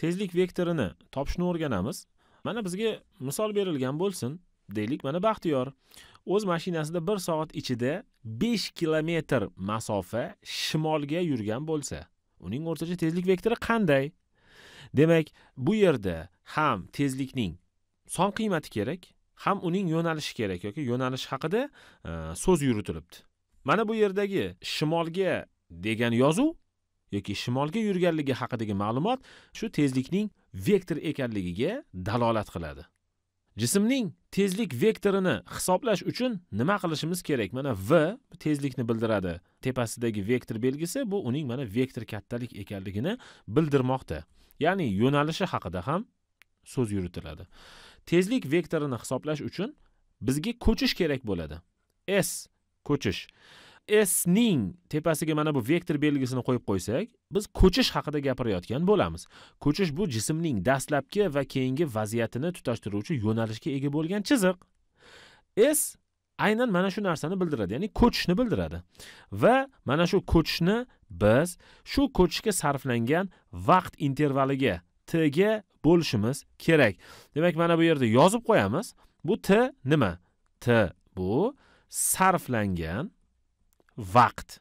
tezlik vektorini topishni o'rganamiz mana bizga misol berilgan bo'lsin deylik mana baxtiyor o'z mashinasida bir soat ichida besh kilometr masofa shimolga yurgan bo'lsa uning o'rtacha tezlik vektori qanday demak bu yerda ham tezlikning son qiymati kerak ham uning yo'nalishi kerak yoki yo'nalish haqida e, so'z yuritilibdi mana bu yerdagi shimolga degan yozuv yoki shimolga yurganligi haqidagi ma'lumot shu tezlikning vektor ekanligiga dalolat qiladi jismning tezlik vektorini hisoblash uchun nima qilishimiz kerak mana v tezlikni bildiradi tepasidagi vektor belgisi bu uning mana vektor kattalik ekanligini bildirmoqda ya'ni yo'nalishi haqida ham so'z yuritiladi tezlik vektorini hisoblash uchun bizga ko'chish kerak bo'ladi s ko'chish s ning tepasiga mana bu vektor belgisini qo'yib qo'ysak biz ko'chish haqida gapirayotgan bo'lamiz ko'chish bu jismning dastlabki va keyingi vaziyatini tutashtiruvchi yo'nalishga ega bo'lgan chiziq s aynan mana shu narsani bildiradi ya'ni ko'chishni bildiradi va mana shu ko'chishni biz shu ko'chishga sarflangan vaqt intervaliga t ga bo'lishimiz kerak demak mana bu yerda yozib qo'yamiz bu t nima t bu sarflangan vaqt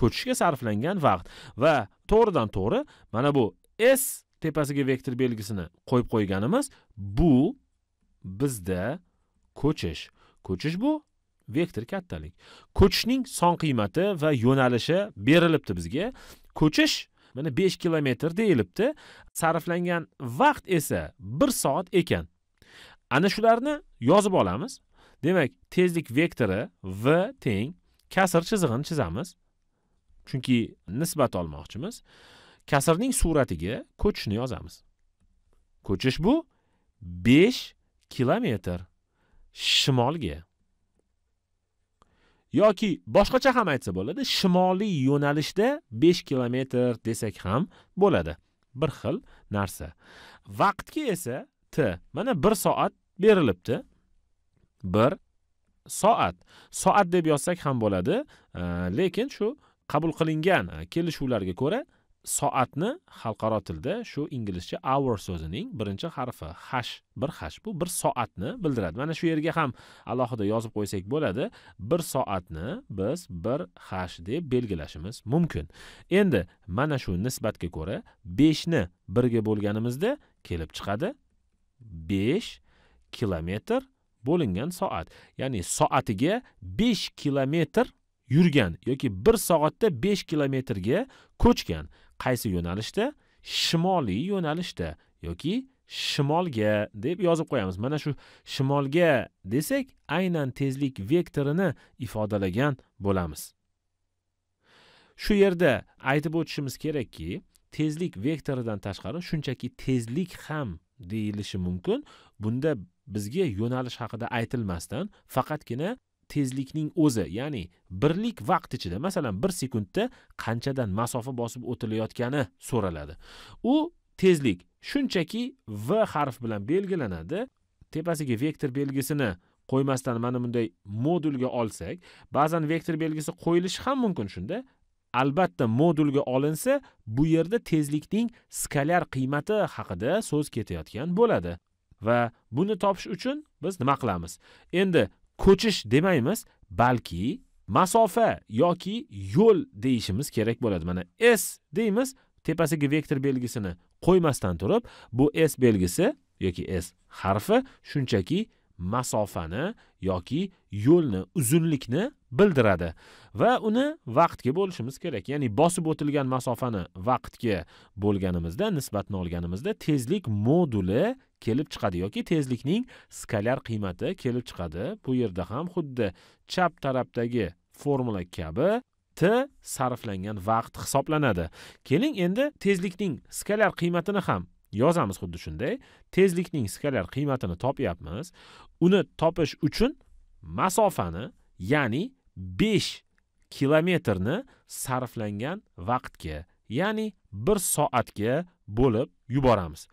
ko'chishga sarflangan vaqt va to'g'ridan to'g'ri mana bu s tepasiga vektor belgisini qo'yib qo'yganimiz bu bizda ko'chish ko'chish bu vektor kattalik ko'chishning son qiymati va yo'nalishi berilibdi bizga ko'chish mana 5 kilometr deyilibdi sarflangan vaqt esa 1 soat ekan ana shularni yozib olamiz demak tezlik vektori v teng kasr chizig'ini chizamiz chunki nisbat olmoqchimiz kasrning suratiga ko'chishni yozamiz ko'chish bu 5 kilometr shimolga yoki boshqacha ham aytsa bo'ladi shimoliy yo'nalishda 5 kilometr desak ham bo'ladi bir xil narsa vaqtga esa t mana 1 soat berilibdi 1 soat soat deb yozsak ham bo'ladi lekin shu qabul qilingan e, kelishuvlarga ko'ra soatni xalqaro tilda shu inglizcha hour so'zining birinchi harfi hash bir hash bu bir soatni bildiradi mana shu yerga ham alohida yozib qo'ysak bo'ladi bir soatni biz bir hash deb belgilashimiz mumkin endi mana shu nisbatga ko'ra beshni birga bo'lganimizda kelib chiqadi besh kilometr bo'lingan soat ya'ni soatiga 5 kilometr yurgan yoki 1 soatda 5 kilometrga ko'chgan qaysi yo'nalishda shimoliy yo'nalishda yoki shimolga deb yozib qo'yamiz mana shu shimolga desak aynan tezlik vektorini ifodalagan bo'lamiz shu yerda aytib o'tishimiz kerakki tezlik vektoridan tashqari shunchaki tezlik ham deyilishi mumkin bunda bizga yo'nalish haqida aytilmasdan faqatgina tezlikning o'zi ya'ni birlik vaqt ichida masalan bir sekundda qanchadan masofa bosib o'tilayotgani so'raladi u tezlik shunchaki v harf bilan belgilanadi tepasiga vektor belgisini qo'ymasdan mana bunday modulga olsak ba'zan vektor belgisi qo'yilishi ham mumkin shunda albatta modulga olinsa bu yerda tezlikning skalyar qiymati haqida so'z ketayotgan bo'ladi va buni topish uchun biz nima qilamiz endi ko'chish demaymiz balki masofa yoki yo'l deyishimiz kerak bo'ladi mana s deymiz tepasiga vektor belgisini qo'ymasdan turib bu s belgisi yoki s harfi shunchaki masofani yoki yo'lni uzunlikni bildiradi va uni vaqtga bo'lishimiz kerak ya'ni bosib o'tilgan masofani vaqtga bo'lganimizda nisbatni olganimizda tezlik moduli kelib chiqadi yoki tezlikning skalyar qiymati kelib chiqadi bu yerda ham xuddi chap tarafdagi formula kabi t sarflangan vaqt hisoblanadi keling endi tezlikning skalyar qiymatini ham yozamiz xuddi shunday tezlikning skalar qiymatini topyapmiz uni topish uchun masofani ya'ni 5 kilometrni sarflangan vaqtga ya'ni 1 soatga bo'lib yuboramiz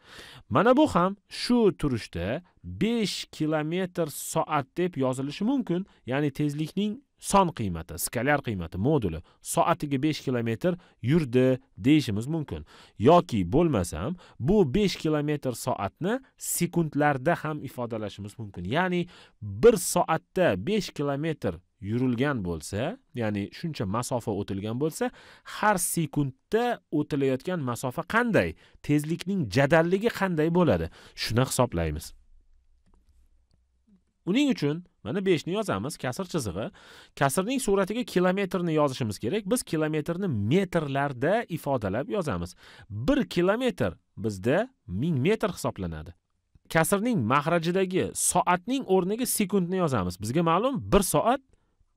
mana bu ham shu turishda 5 kilometr soat deb yozilishi mumkin ya'ni tezlikning son qiymati skalyar qiymati moduli soatiga 5 kilometr yurdi deyishimiz mumkin yoki bo'lmasam bu 5 kilometr soatni sekundlarda ham ifodalashimiz mumkin ya'ni 1 soatda 5 kilometr yurilgan bo'lsa ya'ni shuncha masofa o'tilgan bo'lsa har sekundda o'tilayotgan masofa qanday tezlikning jadalligi qanday bo'ladi shuni hisoblaymiz uning uchun mana beshni yozamiz kasr chizig'i kasrning suratiga kilometrni yozishimiz kerak biz kilometrni metrlarda ifodalab yozamiz bir kilometr bizda ming metr hisoblanadi kasrning mahrajidagi soatning o'rniga sekundni yozamiz bizga ma'lum bir soat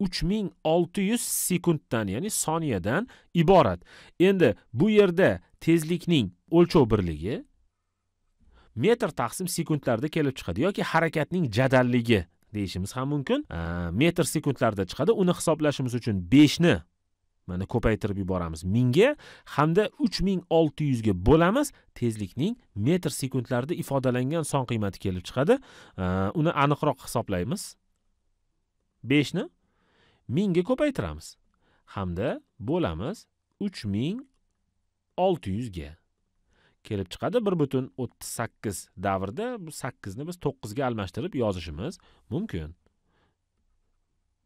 uch ming olti yuz sekunddan ya'ni soniyadan iborat endi bu yerda tezlikning o'lchov birligi metr taqsim sekundlarda kelib chiqadi yoki harakatning jadalligi deyishimiz ham mumkin э, metr sekundlarda chiqadi uni hisoblashimiz uchun beshni mana ko'paytirib yuboramiz mingga hamda uch ming olti yuzga bo'lamiz tezlikning metr sekundlarda ifodalangan son qiymati kelib chiqadi э, uni aniqroq hisoblaymiz beshni mingga ko'paytiramiz hamda bo'lamiz uch ming olti yuzga kelib chiqadi bir butun o'ttiz sakkiz davrda bu sakkizni biz to'qqizga almashtirib yozishimiz mumkin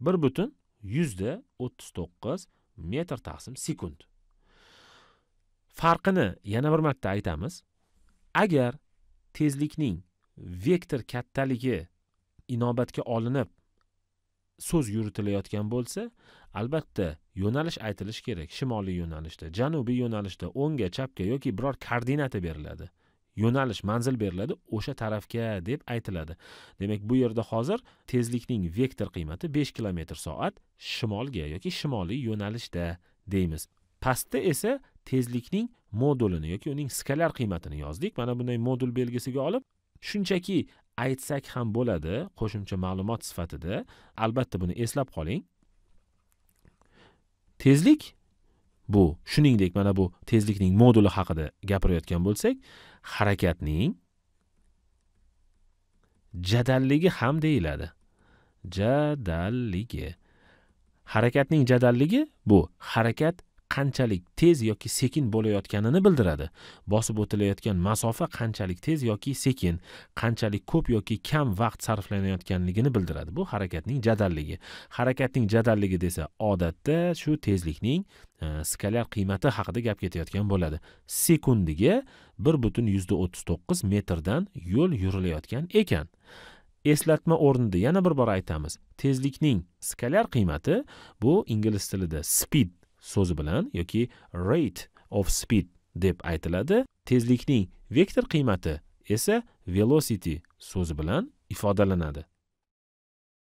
bir butun yuzda o'ttiz to'qqiz metr taqsim sekund farqini yana bir marta aytamiz agar tezlikning vektor kattaligi inobatga olinib so'z yuritilayotgan bo'lsa albatta yo'nalish aytilishi kerak shimoliy yo'nalishda janubiy yo'nalishda o'ngga chapga yoki biror koordinata beriladi yo'nalish manzil beriladi o'sha tarafga deb aytiladi demak bu yerda hozir tezlikning vektor qiymati besh kilometr soat shimolga yoki shimoliy yo'nalishda deymiz pastda esa tezlikning modulini yoki uning skalar qiymatini yozdik mana bunday modul belgisiga olib shunchaki aytsak ham bo'ladi qo'shimcha ma'lumot sifatida albatta buni eslab qoling tezlik bu shuningdek mana bu tezlikning moduli haqida gapirayotgan bo'lsak harakatning jadalligi ham deyiladi jadalligi harakatning jadalligi bu harakat qanchalik tez yoki sekin bo'layotganini bildiradi bosib o'tilayotgan masofa qanchalik tez yoki sekin qanchalik ko'p yoki kam vaqt sarflanayotganligini bildiradi bu harakatning jadalligi harakatning jadalligi desa odatda shu tezlikning e, skalyar qiymati haqida gap ketayotgan bo'ladi sekundiga bir butun yuzda o'ttiz to'qqiz metrdan yo'l yurilayotgan ekan eslatma o'rnida yana bir bor aytamiz tezlikning skalyar qiymati bu ingliz tilida speed so'zi bilan yoki rate of speed deb aytiladi tezlikning vektor qiymati esa velocity so'zi bilan ifodalanadi